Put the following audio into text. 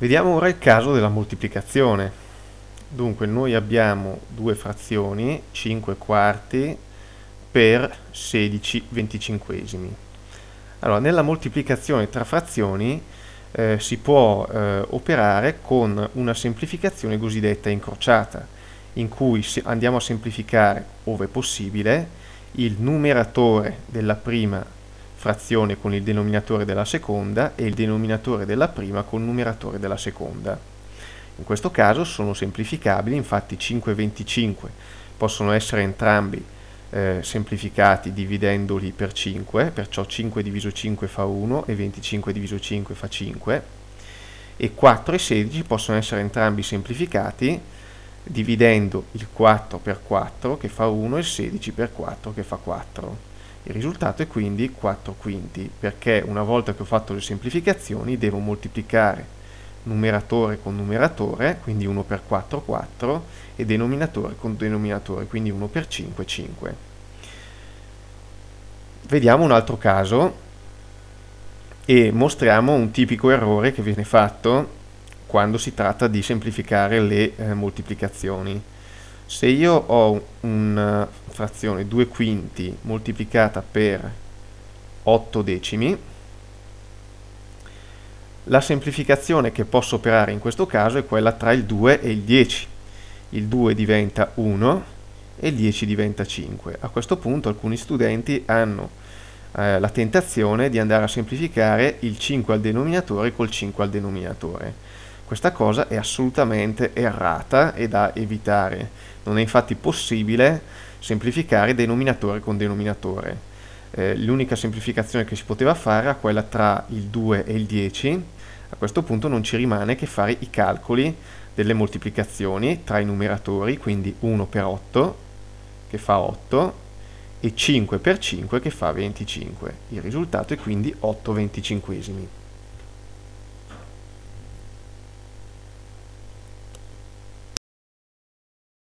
Vediamo ora il caso della moltiplicazione. Dunque noi abbiamo due frazioni, 5 quarti per 16 venticinquesimi. Allora, nella moltiplicazione tra frazioni eh, si può eh, operare con una semplificazione cosiddetta incrociata, in cui andiamo a semplificare, ove possibile, il numeratore della prima frazione frazione con il denominatore della seconda e il denominatore della prima con il numeratore della seconda. In questo caso sono semplificabili, infatti 5 e 25 possono essere entrambi eh, semplificati dividendoli per 5, perciò 5 diviso 5 fa 1 e 25 diviso 5 fa 5, e 4 e 16 possono essere entrambi semplificati dividendo il 4 per 4 che fa 1 e il 16 per 4 che fa 4. Il risultato è quindi 4 quinti, perché una volta che ho fatto le semplificazioni devo moltiplicare numeratore con numeratore, quindi 1 per 4, 4, e denominatore con denominatore, quindi 1 per 5, 5. Vediamo un altro caso e mostriamo un tipico errore che viene fatto quando si tratta di semplificare le eh, moltiplicazioni se io ho una eh, frazione 2 quinti moltiplicata per 8 decimi, la semplificazione che posso operare in questo caso è quella tra il 2 e il 10. Il 2 diventa 1 e il 10 diventa 5. A questo punto alcuni studenti hanno eh, la tentazione di andare a semplificare il 5 al denominatore col 5 al denominatore questa cosa è assolutamente errata e da evitare. Non è infatti possibile semplificare denominatore con denominatore. Eh, l'unica semplificazione che si poteva fare era quella tra il 2 e il 10. A questo punto non ci rimane che fare i calcoli delle moltiplicazioni tra i numeratori, quindi 1 per 8 che fa 8 e 5 per 5 che fa 25. Il risultato è quindi 8 venticinquesimi.